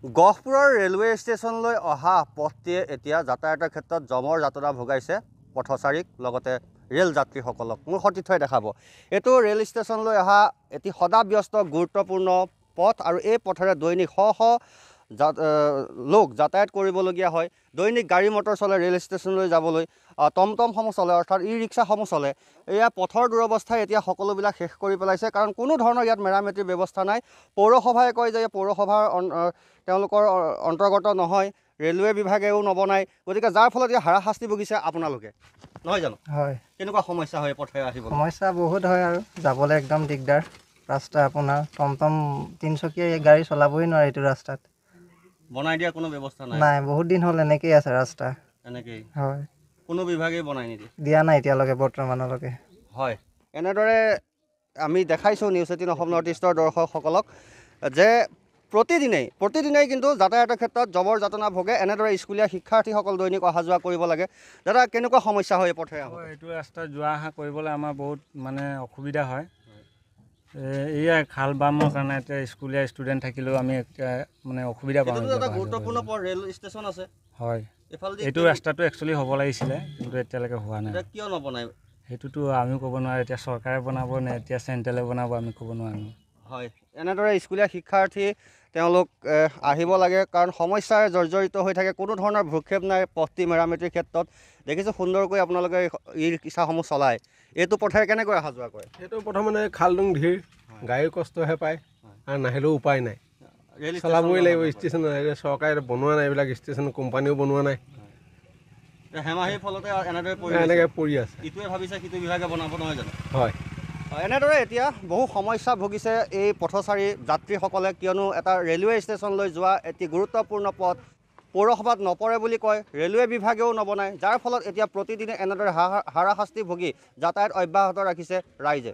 গহপুৰৰ ৰেলৱে ষ্টেচনলৈ অহা পথটিয়ে এতিয়া যাতায়াতৰ ক্ষেত্ৰত জমৰ যাতনা ভোগাইছে পথচাৰীক লগতে ৰেল যাত্ৰীসকলক মোৰ সতীৰ্থই দেখাব এইটো ৰেল ষ্টেচনলৈ অহা এটি সদাব্যস্ত গুৰুত্বপূৰ্ণ পথ আৰু এই পথেৰে দৈনিক শ শ যা লোক যাতায়াত কৰিবলগীয়া হয় দৈনিক গাড়ী মটৰ চলে ৰেল ষ্টেচনলৈ যাবলৈ টমটমসমূহ চলে অৰ্থাৎ ই ৰিক্সাসমূহ চলে এয়া পথৰ দুৰৱস্থাই এতিয়া সকলোবিলাক শেষ কৰি পেলাইছে কাৰণ কোনো ধৰণৰ ইয়াত মেৰামতিৰ ব্যৱস্থা নাই পৌৰসভাই কয় যে পৌৰসভাৰ তেওঁলোকৰ অন্তৰ্গত নহয় ৰেলৱে বিভাগেও নবনায় গতিকে যাৰ ফলত এতিয়া হাৰাশাস্তি ভুগিছে আপোনালোকে নহয় জানো হয় কেনেকুৱা সমস্যা হয় পথে আহিব সমস্যা বহুত হয় আৰু যাবলৈ একদম দিগদাৰ ৰাস্তা আপোনাৰ টমটম তিনিচকীয়া গাড়ী চলাবই নোৱাৰে এইটো ৰাস্তাত বনাই দিয়া কোনো ব্যৱস্থা নাই নাই বহুত দিন হ'ল এনেকেই আছে ৰাস্তা এনেকেই হয় কোনো বিভাগেই বনাই নিদিয়ে দিয়া নাই এতিয়ালৈকে বৰ্তমানলৈকে হয় এনেদৰে আমি দেখাইছোঁ নিউজ এইটিন অসম নৰ্থ ইষ্টৰ দৰ্শকসকলক যে প্ৰতিদিনেই প্ৰতিদিনেই কিন্তু যাতায়াতৰ ক্ষেত্ৰত জবৰ যাতনা ভোগে এনেদৰে স্কুলীয়া শিক্ষাৰ্থীসকল দৈনিক অহা যোৱা কৰিব লাগে দাদা কেনেকুৱা সমস্যা হয় এই পথে এইটো ৰাস্তাত যোৱা অহা কৰিবলৈ আমাৰ বহুত মানে অসুবিধা হয় এয়াই খাল বামৰ কাৰণে এতিয়া স্কুলীয়া ষ্টুডেণ্ট থাকিলেও আমি এতিয়া মানে অসুবিধা পাওঁ গুৰুত্বপূৰ্ণ ৰেল ষ্টেচন আছে হয় এইটো ৰাস্তাটো একচুৱেলি হ'ব লাগিছিলে কিন্তু এতিয়ালৈকে হোৱা নাই কিয় নবনাই সেইটোতো আমিও ক'ব নোৱাৰোঁ এতিয়া চৰকাৰে বনাব নে এতিয়া চেণ্ট্ৰেলে বনাব আমি ক'ব নোৱাৰোঁ হয় এনেদৰে স্কুলীয়া শিক্ষাৰ্থী তেওঁলোক আহিব লাগে কাৰণ সমস্যাৰে জৰ্জৰিত হৈ থাকে কোনো ধৰণৰ ভূক্ষেপ নাই পথটি মেৰামতিৰ ক্ষেত্ৰত দেখিছোঁ সুন্দৰকৈ আপোনালোকে ই ৰিক্সাসমূহ চলায় এইটো পথেৰে কেনেকৈ অহা যোৱা কৰে এইটো প্ৰথমতে খালদুং ধীৰ গাড়ীৰ কষ্টহে পায় আৰু নাহিলেও উপায় নাই চলাবই লাগিব ষ্টেচন চৰকাৰে বনোৱা নাই এইবিলাক ষ্টেচন কোম্পানীও বনোৱা নাই এনেদৰে এতিয়া বহু সমস্যা ভুগিছে এই পথচাৰী যাত্ৰীসকলে কিয়নো এটা ৰেলৱে ষ্টেচনলৈ যোৱা এটি গুৰুত্বপূৰ্ণ পথ পৌরসভাত নপরে বলে কয় রেলওয়ে বিভাগেও নবনায় যার ফলত এতিয়া প্রতিদিনে এনেদরে হারা হারাশাস্তি ভোগী যাতায়াত অব্যাহত রাখিছে রাইজে